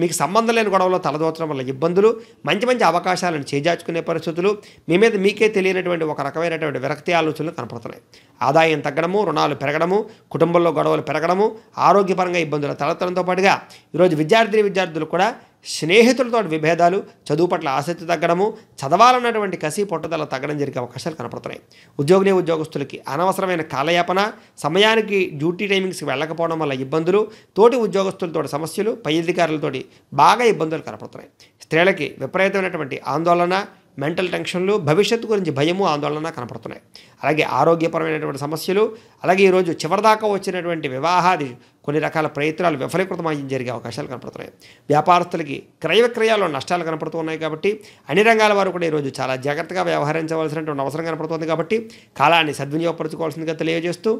మీకు సంబంధం లేని గొడవలో తలదోచడం వల్ల ఇబ్బందులు మంచి మంచి అవకాశాలను చేజార్చుకునే పరిస్థితులు మీ మీద మీకే తెలియనటువంటి ఒక రకమైనటువంటి విరక్తి ఆలోచనలు కనపడుతున్నాయి ఆదాయం తగ్గడము రుణాలు పెరగడము కుటుంబంలో గొడవలు పెరగడము ఆరోగ్యపరంగా ఇబ్బందులు తలెత్తడంతో పాటుగా ఈరోజు విద్యార్థిని విద్యార్థులు కూడా స్నేహితులతో విభేదాలు చదువు పట్ల ఆసక్తి తగ్గడము చదవాలన్నటువంటి కసి పట్టుదల తగ్గడం జరిగే అవకాశాలు కనపడుతున్నాయి ఉద్యోగులే ఉద్యోగస్తులకి అనవసరమైన కాలయాపన సమయానికి డ్యూటీ టైమింగ్స్కి వెళ్ళకపోవడం వల్ల ఇబ్బందులు తోటి ఉద్యోగస్తులతో సమస్యలు పై అధికారులతోటి బాగా ఇబ్బందులు కనపడుతున్నాయి స్త్రీలకి విపరీతమైనటువంటి ఆందోళన మెంటల్ టెన్షన్లు భవిష్యత్తు గురించి భయము ఆందోళన కనపడుతున్నాయి అలాగే ఆరోగ్యపరమైనటువంటి సమస్యలు అలాగే ఈరోజు చివరిదాకా వచ్చినటువంటి వివాహాది కొన్ని రకాల ప్రయత్నాలు విఫలీకృతమయ్యి జరిగే అవకాశాలు కనపడుతున్నాయి వ్యాపారస్తులకి క్రయ విక్రయాల్లో నష్టాలు కనపడుతూ ఉన్నాయి కాబట్టి అన్ని రంగాల వారు కూడా ఈరోజు చాలా జాగ్రత్తగా వ్యవహరించవలసినటువంటి అవసరం కనపడుతుంది కాబట్టి కాలాన్ని సద్వినియోగపరచుకోవాల్సిందిగా తెలియజేస్తూ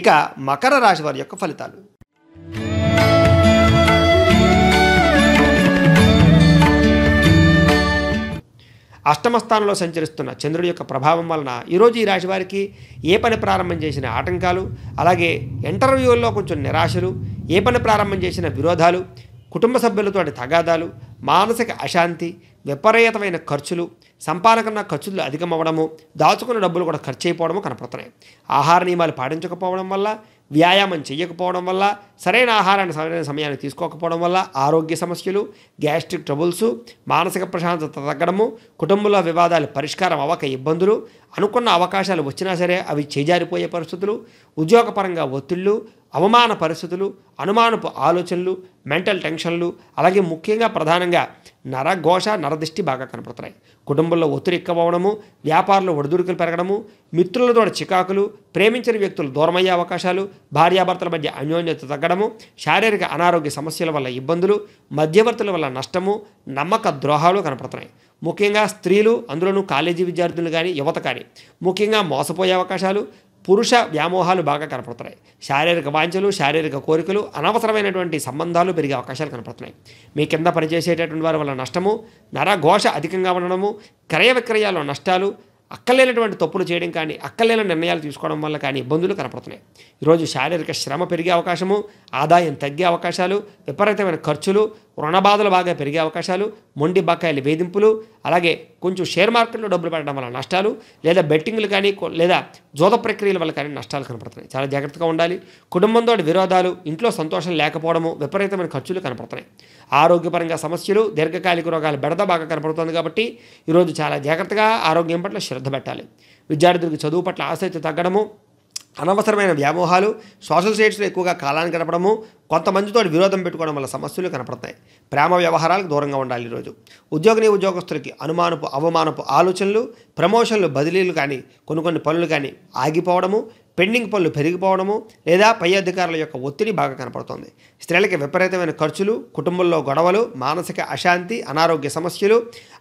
ఇక మకర రాశి వారి యొక్క ఫలితాలు అష్టమ స్థానంలో సంచరిస్తున్న చంద్రుడి యొక్క ప్రభావం వలన ఈరోజు ఈ రాశి వారికి ఏ పని ప్రారంభం చేసిన ఆటంకాలు అలాగే ఇంటర్వ్యూల్లో కొంచెం నిరాశలు ఏ పని ప్రారంభం చేసిన విరోధాలు కుటుంబ సభ్యులతో తగాదాలు మానసిక అశాంతి విపరీతమైన ఖర్చులు సంపాదకున్న ఖర్చులు అధికమవ్వడము దాచుకున్న డబ్బులు కూడా ఖర్చు అయిపోవడము కనపడుతున్నాయి ఆహార నియమాలు పాటించకపోవడం వల్ల వ్యాయామం చేయకపోవడం వల్ల సరైన ఆహారాన్ని సరైన సమయాన్ని తీసుకోకపోవడం వల్ల ఆరోగ్య సమస్యలు గ్యాస్ట్రిక్ ట్రబుల్స్ మానసిక ప్రశాంతత తగ్గడము కుటుంబంలో వివాదాలు పరిష్కారం అవక ఇబ్బందులు అనుకున్న అవకాశాలు వచ్చినా సరే అవి చేజారిపోయే పరిస్థితులు ఉద్యోగపరంగా ఒత్తిళ్ళు అవమాన పరిస్థితులు అనుమానపు ఆలోచనలు మెంటల్ టెన్షన్లు అలాగే ముఖ్యంగా ప్రధానంగా నరఘోష నరదిష్టి బాగా కనపడుతున్నాయి కుటుంబంలో ఒత్తిడి ఎక్కువ అవడము వ్యాపారంలో ఒడిదుడుకులు పెరగడము మిత్రులతో చికాకులు ప్రేమించిన వ్యక్తులు దూరమయ్యే అవకాశాలు భార్యాభర్తల మధ్య అన్యోన్యత తగ్గడము శారీరక అనారోగ్య సమస్యల వల్ల ఇబ్బందులు మధ్యవర్తుల వల్ల నష్టము నమ్మక ద్రోహాలు కనపడుతున్నాయి ముఖ్యంగా స్త్రీలు అందులోనూ కాలేజీ విద్యార్థులు కానీ యువత కానీ ముఖ్యంగా మోసపోయే అవకాశాలు పురుష వ్యామోహాలు బాగా కనపడుతున్నాయి శారీరక వాంఛలు శారీరక కోరికలు అనవసరమైనటువంటి సంబంధాలు పెరిగే అవకాశాలు కనపడుతున్నాయి మీ కింద పనిచేసేటటువంటి వారి వల్ల నష్టము నరఘోష అధికంగా ఉండడము క్రయ విక్రయాలు నష్టాలు అక్కలేనటువంటి తప్పులు చేయడం కానీ అక్కలేని నిర్ణయాలు తీసుకోవడం వల్ల కానీ ఇబ్బందులు కనపడుతున్నాయి ఈరోజు శారీరక శ్రమ పెరిగే అవకాశము ఆదాయం తగ్గే అవకాశాలు విపరీతమైన ఖర్చులు రుణబాధలు బాగా పెరిగే అవకాశాలు మొండి బకాయిల వేధింపులు అలాగే కొంచెం షేర్ మార్కెట్లో డబ్బులు పెట్టడం వల్ల నష్టాలు లేదా బెట్టింగ్లు కానీ లేదా జోద ప్రక్రియల వల్ల కానీ నష్టాలు కనపడుతున్నాయి చాలా జాగ్రత్తగా ఉండాలి కుటుంబంతో విరోధాలు ఇంట్లో సంతోషం లేకపోవడము విపరీతమైన ఖర్చులు కనపడుతున్నాయి ఆరోగ్యపరంగా సమస్యలు దీర్ఘకాలిక రోగాలు బెడద బాగా కనపడుతుంది కాబట్టి ఈరోజు చాలా జాగ్రత్తగా ఆరోగ్యం పట్ల శ్రద్ధ పెట్టాలి విద్యార్థులకు చదువు పట్ల ఆసక్తి తగ్గడము అనవసరమైన వ్యామోహాలు సోషల్ సైట్స్లో ఎక్కువగా కాలాన్ని గడపడము కొంతమందితో విరోధం పెట్టుకోవడం వల్ల సమస్యలు కనపడతాయి ప్రేమ వ్యవహారాలకు దూరంగా ఉండాలి ఈరోజు ఉద్యోగిని ఉద్యోగస్తులకి అనుమానపు అవమానపు ఆలోచనలు ప్రమోషన్లు బదిలీలు కానీ కొన్ని కొన్ని పనులు కానీ ఆగిపోవడము పెండింగ్ పనులు పెరిగిపోవడము లేదా పై అధికారుల యొక్క ఒత్తిడి బాగా కనపడుతోంది స్త్రీలకి విపరీతమైన ఖర్చులు కుటుంబంలో గొడవలు మానసిక అశాంతి అనారోగ్య సమస్యలు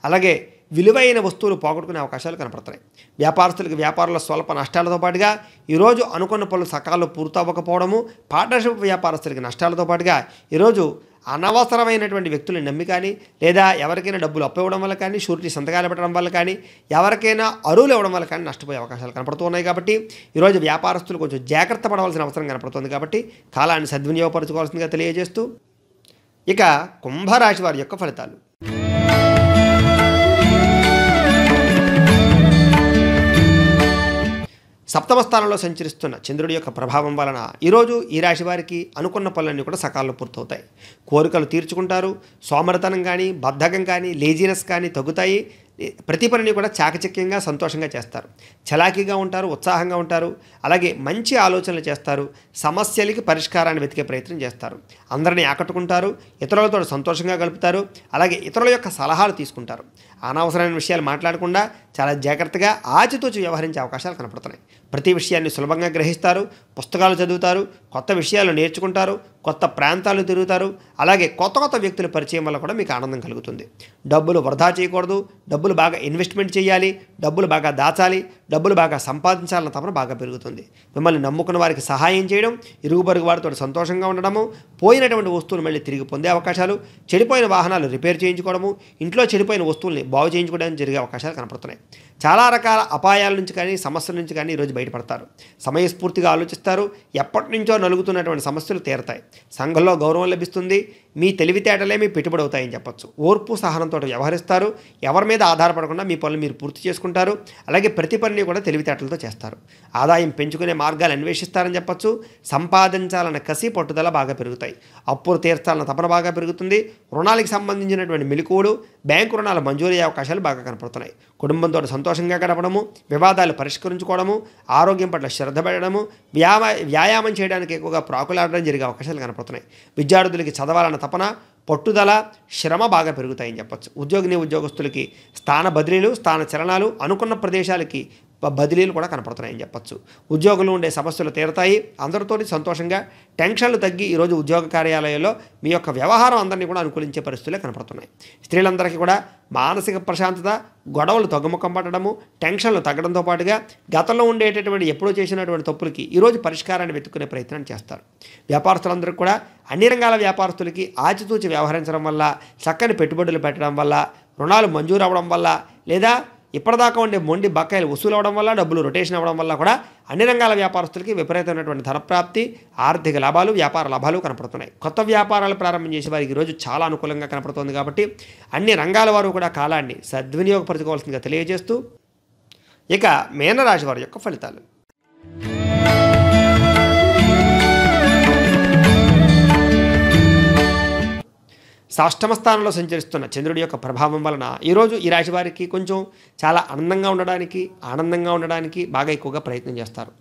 అలాగే విలువైన వస్తువులు పోగొట్టుకునే అవకాశాలు కనపడుతున్నాయి వ్యాపారస్తులకు వ్యాపారుల స్వల్ప నష్టాలతో పాటుగా ఈరోజు అనుకున్న పనులు సకాలంలో పూర్తవ్వకపోవడము పార్ట్నర్షిప్ వ్యాపారస్తులకి నష్టాలతో పాటుగా ఈరోజు అనవసరమైనటువంటి వ్యక్తులను నమ్మి కానీ లేదా ఎవరికైనా డబ్బులు అప్పివ్వడం వల్ల కానీ షూరిటీ సంతకాలు పెట్టడం వల్ల కానీ ఎవరికైనా అరువులు ఇవ్వడం వల్ల కానీ నష్టపోయే అవకాశాలు ఉన్నాయి కాబట్టి ఈరోజు వ్యాపారస్తులు కొంచెం జాగ్రత్త పడవలసిన అవసరం కనపడుతుంది కాబట్టి కాలాన్ని సద్వినియోగపరచుకోవాల్సిందిగా తెలియజేస్తూ ఇక కుంభరాశి వారి యొక్క ఫలితాలు సప్తమ స్థానంలో సంచరిస్తున్న చంద్రుడి యొక్క ప్రభావం వలన ఈరోజు ఈ రాశి వారికి అనుకున్న పనులన్నీ కూడా సకాలంలో పూర్తవుతాయి కోరికలు తీర్చుకుంటారు సోమరతనం కానీ బద్ధకం కానీ లేజినెస్ కానీ తగ్గుతాయి ప్రతి పనిని కూడా చాకచక్యంగా సంతోషంగా చేస్తారు చలాకీగా ఉంటారు ఉత్సాహంగా ఉంటారు అలాగే మంచి ఆలోచనలు చేస్తారు సమస్యలకి పరిష్కారాన్ని వెతికే ప్రయత్నం చేస్తారు అందరినీ ఆకట్టుకుంటారు ఇతరులతో సంతోషంగా గలుపుతారు అలాగే ఇతరుల యొక్క సలహాలు తీసుకుంటారు అనవసరమైన విషయాలు మాట్లాడకుండా చాలా జాగ్రత్తగా ఆచితూచి వ్యవహరించే అవకాశాలు కనపడుతున్నాయి ప్రతి విషయాన్ని సులభంగా గ్రహిస్తారు పుస్తకాలు చదువుతారు కొత్త విషయాలు నేర్చుకుంటారు కొత్త ప్రాంతాలు తిరుగుతారు అలాగే కొత్త కొత్త వ్యక్తుల పరిచయం వల్ల కూడా మీకు ఆనందం కలుగుతుంది డబ్బులు వృధా చేయకూడదు డబ్బులు బాగా ఇన్వెస్ట్మెంట్ చేయాలి డబ్బులు బాగా దాచాలి డబ్బులు బాగా సంపాదించాలన్న తపన బాగా పెరుగుతుంది మిమ్మల్ని నమ్ముకున్న వారికి సహాయం చేయడం ఇరుగు పరుగు వారితో సంతోషంగా ఉండడము పోయినటువంటి వస్తువులు మళ్ళీ తిరిగి పొందే అవకాశాలు చెడిపోయిన వాహనాలు రిపేర్ చేయించుకోవడము ఇంట్లో చెడిపోయిన వస్తువుల్ని బాగు చేయించుకోవడానికి జరిగే అవకాశాలు కనపడుతున్నాయి చాలా రకాల అపాయాల నుంచి కానీ సమస్యల నుంచి కానీ ఈరోజు బయటపడతారు సమయస్ఫూర్తిగా ఆలోచిస్తారు ఎప్పటి నుంచో నలుగుతున్నటువంటి సమస్యలు తీరతాయి సంఘంలో గౌరవం లభిస్తుంది మీ తెలివితేటలే మీ పెట్టుబడి అవుతాయని చెప్పచ్చు ఓర్పు సహనంతో వ్యవహరిస్తారు ఎవరి మీద ఆధారపడకుండా మీ పనులు మీరు పూర్తి చేసుకుంటారు అలాగే ప్రతి పనిని కూడా తెలివితేటలతో చేస్తారు ఆదాయం పెంచుకునే మార్గాలు అన్వేషిస్తారని చెప్పచ్చు సంపాదించాలన్న కసి పట్టుదల బాగా పెరుగుతాయి అప్పులు తీర్చాలన్న తపన బాగా పెరుగుతుంది రుణాలకు సంబంధించినటువంటి మెలకువలు బ్యాంకు రుణాల మంజూరీ అవకాశాలు బాగా కనపడుతున్నాయి కుటుంబంతో సంతోషం సంతోషంగా గడపడము వివాదాలు పరిష్కరించుకోవడము ఆరోగ్యం పట్ల శ్రద్ధ పెట్టడము వ్యాయా వ్యాయామం చేయడానికి ఎక్కువగా ప్రాకులాడడం జరిగే అవకాశాలు కనపడుతున్నాయి విద్యార్థులకి చదవాలన్న తపన పట్టుదల శ్రమ బాగా పెరుగుతాయని చెప్పచ్చు ఉద్యోగిని ఉద్యోగస్తులకి స్థాన బదిలీలు స్థాన చలనాలు అనుకున్న ప్రదేశాలకి బదిలీలు కూడా కనపడుతున్నాయని చెప్పచ్చు ఉద్యోగులు ఉండే సమస్యలు తీరతాయి అందరితో సంతోషంగా టెన్షన్లు తగ్గి ఈరోజు ఉద్యోగ కార్యాలయంలో మీ యొక్క వ్యవహారం అందరినీ కూడా అనుకూలించే పరిస్థితులే కనపడుతున్నాయి స్త్రీలందరికీ కూడా మానసిక ప్రశాంతత గొడవలు తగ్గుముఖం పట్టడము టెన్షన్లు తగ్గడంతో పాటుగా గతంలో ఉండేటటువంటి ఎప్పుడో చేసినటువంటి తప్పులకి ఈరోజు పరిష్కారాన్ని వెతుక్కునే ప్రయత్నం చేస్తారు వ్యాపారస్తులందరికీ కూడా అన్ని రంగాల వ్యాపారస్తులకి ఆచితూచి వ్యవహరించడం వల్ల చక్కని పెట్టుబడులు పెట్టడం వల్ల రుణాలు మంజూరు అవ్వడం వల్ల లేదా ఇప్పటిదాకా ఉండే మొండి బకాయిలు వసూలు అవడం వల్ల డబ్బులు రొటేషన్ అవ్వడం వల్ల కూడా అన్ని రంగాల వ్యాపారస్తులకి విపరీతమైనటువంటి ధనప్రాప్తి ఆర్థిక లాభాలు వ్యాపార లాభాలు కనపడుతున్నాయి కొత్త వ్యాపారాలు ప్రారంభం చేసే వారికి ఈరోజు చాలా అనుకూలంగా కనపడుతుంది కాబట్టి అన్ని రంగాల వారు కూడా కాలాన్ని సద్వినియోగపరచుకోవాల్సిందిగా తెలియజేస్తూ ఇక మీనరాశి వారి యొక్క ఫలితాలు సాష్టమ స్థానంలో సంచరిస్తున్న చంద్రుడి యొక్క ప్రభావం వలన ఈరోజు ఈ రాశి వారికి కొంచెం చాలా ఆనందంగా ఉండడానికి ఆనందంగా ఉండడానికి బాగా ఎక్కువగా ప్రయత్నం చేస్తారు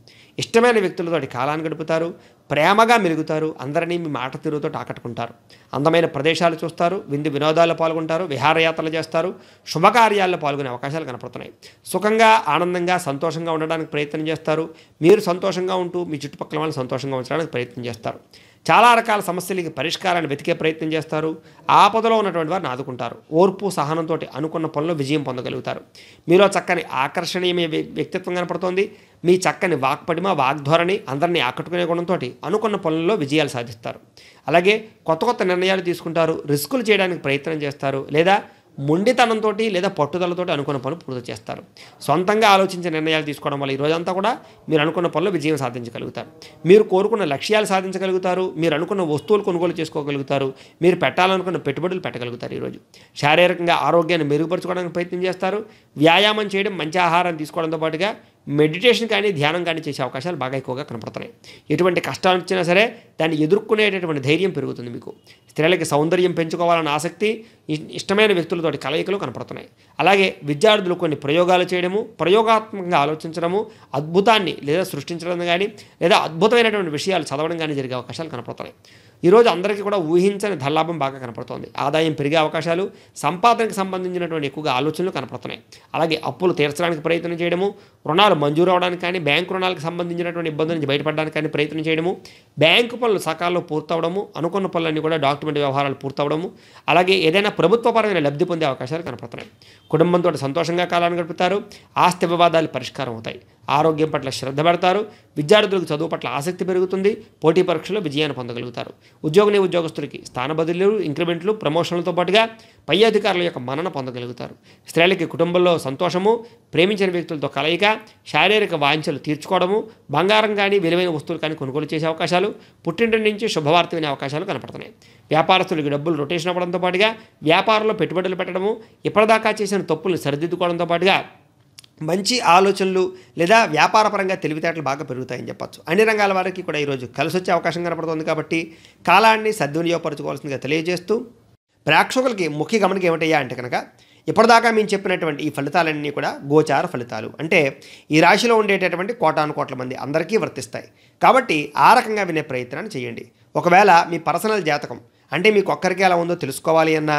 ఇష్టమైన వ్యక్తులతో కాలాన్ని గడుపుతారు ప్రేమగా మెలుగుతారు అందరినీ మీ మాట తీరుతో ఆకట్టుకుంటారు అందమైన ప్రదేశాలు చూస్తారు విందు వినోదాల్లో పాల్గొంటారు విహారయాత్రలు చేస్తారు శుభకార్యాల్లో పాల్గొనే అవకాశాలు కనపడుతున్నాయి సుఖంగా ఆనందంగా సంతోషంగా ఉండడానికి ప్రయత్నం చేస్తారు మీరు సంతోషంగా ఉంటూ మీ చుట్టుపక్కల వాళ్ళని సంతోషంగా ఉంచడానికి ప్రయత్నం చేస్తారు చాలా రకాల సమస్యలకి పరిష్కారాన్ని వెతికే ప్రయత్నం చేస్తారు ఆపదలో ఉన్నటువంటి వారిని ఆదుకుంటారు ఓర్పు సహనంతో అనుకున్న పనులు విజయం పొందగలుగుతారు మీలో చక్కని ఆకర్షణీయమైన వ్యక్తిత్వం కనపడుతోంది మీ చక్కని వాక్పడిమ వాగ్ధోరణి అందరినీ ఆకట్టుకునే గుణంతో అనుకున్న పనుల్లో విజయాలు సాధిస్తారు అలాగే కొత్త కొత్త నిర్ణయాలు తీసుకుంటారు రిస్కులు చేయడానికి ప్రయత్నం చేస్తారు లేదా మొండితనంతో లేదా పట్టుదలతో అనుకున్న పనులు పూర్తి చేస్తారు సొంతంగా ఆలోచించే నిర్ణయాలు తీసుకోవడం వల్ల ఈ రోజంతా కూడా మీరు అనుకున్న పనులు విజయం సాధించగలుగుతారు మీరు కోరుకున్న లక్ష్యాలు సాధించగలుగుతారు మీరు అనుకున్న వస్తువులు కొనుగోలు చేసుకోగలుగుతారు మీరు పెట్టాలనుకున్న పెట్టుబడులు పెట్టగలుగుతారు ఈరోజు శారీరకంగా ఆరోగ్యాన్ని మెరుగుపరచుకోవడానికి ప్రయత్నం చేస్తారు వ్యాయామం చేయడం మంచి ఆహారం తీసుకోవడంతో పాటుగా మెడిటేషన్ కానీ ధ్యానం కానీ చేసే అవకాశాలు బాగా ఎక్కువగా కనపడుతున్నాయి ఎటువంటి కష్టాలు వచ్చినా సరే దాన్ని ఎదుర్కొనేటటువంటి ధైర్యం పెరుగుతుంది మీకు స్త్రీలకి సౌందర్యం పెంచుకోవాలన్న ఆసక్తి ఇష్టమైన వ్యక్తులతోటి కలయికలు కనపడుతున్నాయి అలాగే విద్యార్థులు కొన్ని ప్రయోగాలు చేయడము ప్రయోగాత్మకంగా ఆలోచించడము అద్భుతాన్ని లేదా సృష్టించడం కానీ లేదా అద్భుతమైనటువంటి విషయాలు చదవడం కానీ జరిగే అవకాశాలు కనపడుతున్నాయి ఈరోజు అందరికీ కూడా ఊహించని ధనలాభం బాగా కనపడుతోంది ఆదాయం పెరిగే అవకాశాలు సంపాదనకు సంబంధించినటువంటి ఎక్కువగా ఆలోచనలు కనపడుతున్నాయి అలాగే అప్పులు తీర్చడానికి ప్రయత్నం చేయడము రుణాలు మంజూరు అవడానికి కానీ బ్యాంకు రుణాలకు సంబంధించినటువంటి ఇబ్బందుల నుంచి బయటపడడానికి కానీ ప్రయత్నం చేయడము బ్యాంకు పనులు సకాలంలో పూర్తవడము అనుకున్న పనులన్నీ కూడా డాక్యుమెంట్ వ్యవహారాలు పూర్తవడము అలాగే ఏదైనా ప్రభుత్వపరమైన లబ్ధి పొందే అవకాశాలు కనపడుతున్నాయి కుటుంబంతో సంతోషంగా కాలాన్ని గడుపుతారు ఆస్తి వివాదాలు పరిష్కారం అవుతాయి ఆరోగ్యం పట్ల శ్రద్ధ పెడతారు విద్యార్థులకు చదువు పట్ల ఆసక్తి పెరుగుతుంది పోటీ పరీక్షలో విజయాన్ని పొందగలుగుతారు ఉద్యోగిని ఉద్యోగస్తులకి స్థాన బదిలీలు ఇంక్రిమెంట్లు ప్రమోషన్లతో పాటుగా పై అధికారుల యొక్క మన్నన పొందగలుగుతారు స్త్రీలకి కుటుంబంలో సంతోషము ప్రేమించిన వ్యక్తులతో కలయిక శారీరక వాంఛలు తీర్చుకోవడము బంగారం కానీ విలువైన వస్తువులు కానీ కొనుగోలు చేసే అవకాశాలు పుట్టింటి నుంచి శుభవార్త వినే అవకాశాలు కనపడుతున్నాయి వ్యాపారస్తులకి డబ్బులు రొటేషన్ అవ్వడంతో పాటుగా వ్యాపారంలో పెట్టుబడులు పెట్టడము ఇప్పటిదాకా చేసిన తప్పులను సరిదిద్దుకోవడంతో పాటుగా మంచి ఆలోచనలు లేదా వ్యాపారపరంగా తెలివితేటలు బాగా పెరుగుతాయని చెప్పచ్చు అన్ని రంగాల వారికి కూడా ఈరోజు కలిసి వచ్చే అవకాశం కనపడుతుంది కాబట్టి కాలాన్ని సద్వినియోగపరచుకోవాల్సిందిగా తెలియజేస్తూ ప్రేక్షకులకి ముఖ్య గమనిక ఏమిటయ్యా అంటే కనుక ఇప్పటిదాకా మేము చెప్పినటువంటి ఈ ఫలితాలన్నీ కూడా గోచార ఫలితాలు అంటే ఈ రాశిలో ఉండేటటువంటి కోటాను కోట్ల మంది అందరికీ వర్తిస్తాయి కాబట్టి ఆ రకంగా వినే ప్రయత్నాన్ని చేయండి ఒకవేళ మీ పర్సనల్ జాతకం అంటే మీకు ఒక్కరికి ఎలా ఉందో తెలుసుకోవాలి అన్నా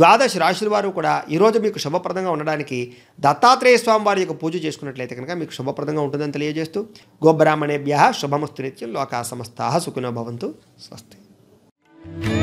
ద్వాదశ రాశుల వారు కూడా ఈరోజు మీకు శుభప్రదంగా ఉండడానికి దత్తాత్రేయ స్వామి వారి యొక్క పూజ చేసుకున్నట్లయితే కనుక మీకు శుభప్రదంగా ఉంటుందని తెలియజేస్తూ గోబ్రాహ్మణేభ్య శుభమస్తు నిత్యం లోకా సమస్తా సుఖినో భవంతు స్వస్తి